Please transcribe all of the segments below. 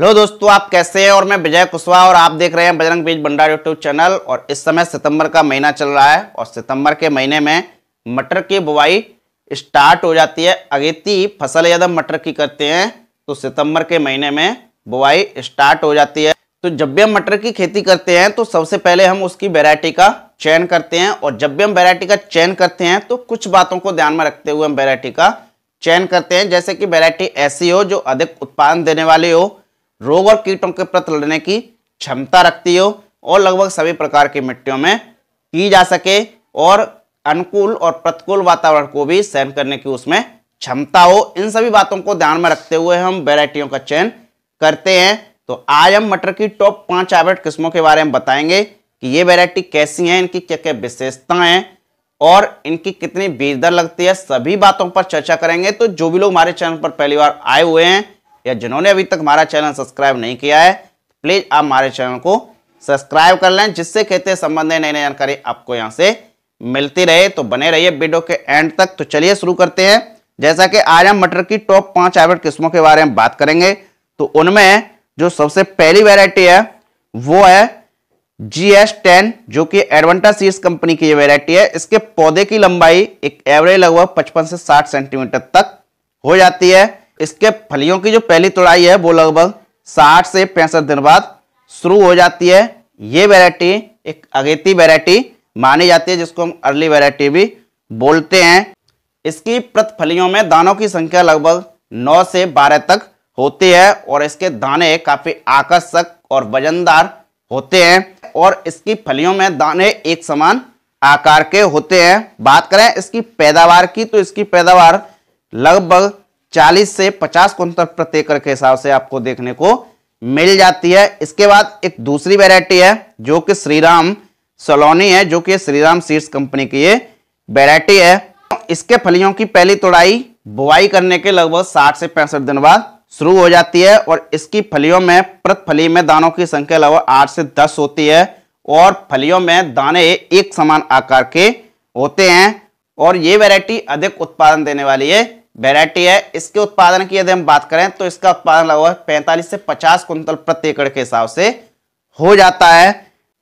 hello दोस्तों आप कैसे हैं और मैं विजय कुशवाहा और आप देख रहे हैं बजरंग बीज भंडार यूट्यूब चैनल और इस समय सितंबर का महीना चल रहा है और सितंबर के महीने में मटर की बुआई स्टार्ट हो जाती है अगेती फसल यदि मटर की करते हैं तो सितंबर के महीने में बुआई स्टार्ट हो जाती है तो जब भी हम मटर की खेती करते हैं तो सबसे पहले हम उसकी वेरायटी का चयन करते हैं और जब भी हम वेरायटी का चयन करते हैं तो कुछ बातों को ध्यान में रखते हुए हम वेरायटी का चयन करते हैं जैसे कि वेरायटी ऐसी हो जो अधिक उत्पादन देने वाली हो रोग और कीटों के प्रति लड़ने की क्षमता रखती हो और लगभग सभी प्रकार की मिट्टियों में की जा सके और अनुकूल और प्रतिकूल वातावरण को भी सहन करने की उसमें क्षमता हो इन सभी बातों को ध्यान में रखते हुए हम वेराइटियों का चयन करते हैं तो आज हम मटर की टॉप पांच हाइब्रिड किस्मों के बारे में बताएंगे कि ये वेराइटी कैसी हैं इनकी क्या क्या विशेषताएं हैं और इनकी कितनी बीज दर लगती है सभी बातों पर चर्चा करेंगे तो जो भी लोग हमारे चैनल पर पहली बार आए हुए हैं या जिन्होंने अभी तक हमारा चैनल सब्सक्राइब नहीं किया है प्लीज़ आप हमारे चैनल को सब्सक्राइब कर लें जिससे खेती संबंधी नई नई जानकारी आपको यहाँ से मिलती रहे तो बने रहिए वीडियो के एंड तक तो चलिए शुरू करते हैं जैसा कि आज हम मटर की टॉप पांच हाइब्रिड किस्मों के बारे में बात करेंगे तो उनमें जो सबसे पहली वेरायटी है वो है जी एस टेन जो कि एडवेंटा सीड्स कंपनी की ये वेराइटी है इसके पौधे की लंबाई एक एवरेज लगभग 55 से 60 सेंटीमीटर तक हो जाती है इसके फलियों की जो पहली तोड़ाई है वो लगभग साठ से पैंसठ दिन बाद शुरू हो जाती है ये वेराइटी एक अगेती वैरायटी मानी जाती है जिसको हम अर्ली वैरायटी भी बोलते हैं इसकी प्रतिफलियों में दानों की संख्या लगभग 9 से बारह तक होती है और इसके दाने काफ़ी आकर्षक और वजनदार होते हैं और इसकी फलियों में दाने एक समान आकार के होते हैं बात करें इसकी पैदावार की तो इसकी पैदावार लगभग 40 से 50 क्विंटल प्रति एकड़ के हिसाब से आपको देखने को मिल जाती है इसके बाद एक दूसरी वेरायटी है जो कि श्रीराम सलोनी है जो कि श्रीराम सीड्स कंपनी की ये वेरायटी है इसके फलियों की पहली तोड़ाई बुआई करने के लगभग 60 से पैंसठ दिन बाद शुरू हो जाती है और इसकी फलियों में प्रत फली में दानों की संख्या लगभग आठ से दस होती है और फलियों में दाने एक समान आकार के होते हैं और ये वैरायटी अधिक उत्पादन देने वाली है वेराइटी है इसके उत्पादन की यदि हम बात करें तो इसका उत्पादन लगभग पैंतालीस से पचास कुंतल प्रति एकड़ के हिसाब से हो जाता है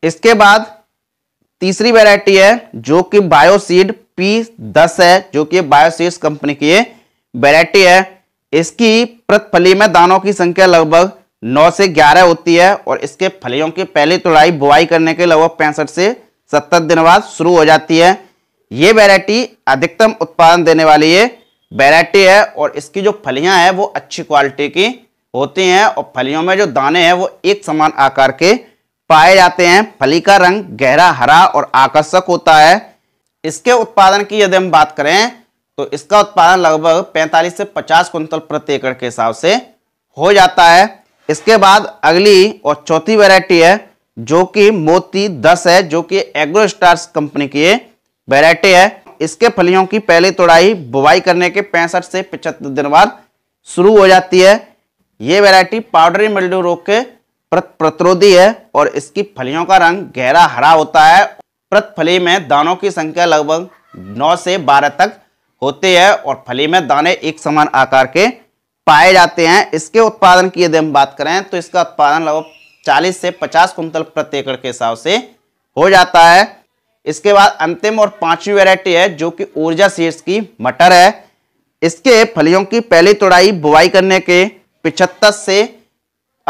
इसके बाद तीसरी वेराइटी है जो कि बायोसीड पी दस है जो कि बायोसीड्स कंपनी की वेराइटी है इसकी प्रतफली में दानों की संख्या लगभग 9 से 11 होती है और इसके फलियों की पहली तुड़ाई बुआई करने के लगभग पैंसठ से 70 दिन बाद शुरू हो जाती है ये वेराइटी अधिकतम उत्पादन देने वाली है वेराइटी है और इसकी जो फलियां हैं वो अच्छी क्वालिटी की होती हैं और फलियों में जो दाने हैं वो एक समान आकार के पाए जाते हैं फली का रंग गहरा हरा और आकर्षक होता है इसके उत्पादन की यदि हम बात करें तो इसका उत्पादन लगभग 45 से 50 कुंतल प्रति एकड़ के हिसाब से हो जाता है इसके बाद अगली और चौथी वेरायटी है जो कि मोती दस है जो कि एग्रो स्टार्स कंपनी की वेरायटी है इसके फलियों की पहली तोड़ाई बुवाई करने के पैंसठ से पचहत्तर दिन बाद शुरू हो जाती है ये वैरायटी पाउडरी मिल्डू रोग के प्रतिरोधी है और इसकी फलियों का रंग गहरा हरा होता है प्रत फली में दानों की संख्या लगभग 9 से 12 तक होती है और फली में दाने एक समान आकार के पाए जाते हैं इसके उत्पादन की यदि हम बात करें तो इसका उत्पादन लगभग 40 से 50 कुंतल प्रति एकड़ के हिसाब से हो जाता है इसके बाद अंतिम और पांचवी वैरायटी है जो कि ऊर्जा सीड्स की मटर है इसके फलियों की पहली तोड़ाई बुआई करने के पिछहत्तर से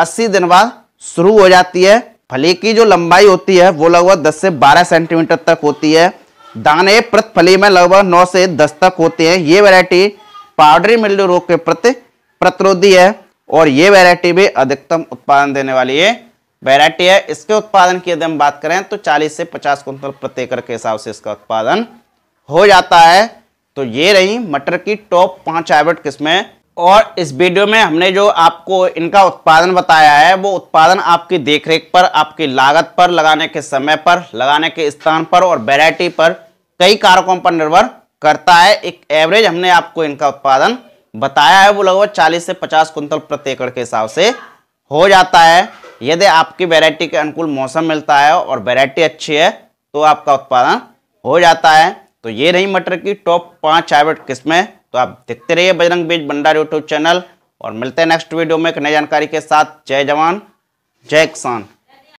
80 दिन बाद शुरू हो जाती है फली की जो लंबाई होती है वो लगभग 10 से 12 सेंटीमीटर तक होती है दाने प्रति फली में लगभग 9 से 10 तक होते हैं ये वैरायटी पाउडरी मिल्ड रोग के प्रति प्रतिरोधी है और ये वैरायटी भी अधिकतम उत्पादन देने वाली है वैरायटी है इसके उत्पादन की यदि हम बात करें तो 40 से 50 कुंतल प्रति एकड़ के हिसाब से इसका उत्पादन हो जाता है तो ये रही मटर की टॉप पांच हाइब्रिड किस्में और इस वीडियो में हमने जो आपको इनका उत्पादन बताया है वो उत्पादन आपकी देखरेख पर आपकी लागत पर लगाने के समय पर लगाने के स्थान पर और वेराइटी पर कई कारकों पर निर्भर करता है एक एवरेज हमने आपको इनका उत्पादन बताया है वो लगभग 40 से 50 कुंतल प्रति एकड़ के हिसाब से हो जाता है यदि आपकी वैरायटी के अनुकूल मौसम मिलता है और वैरायटी अच्छी है तो आपका उत्पादन हो जाता है तो ये रही मटर की टॉप पाँच हाइब्रिड किस्में तो आप देखते रहिए बजरंग बीज भंडार यूट्यूब चैनल और मिलते हैं नेक्स्ट वीडियो में एक नई जानकारी के साथ जय जवान जय किसान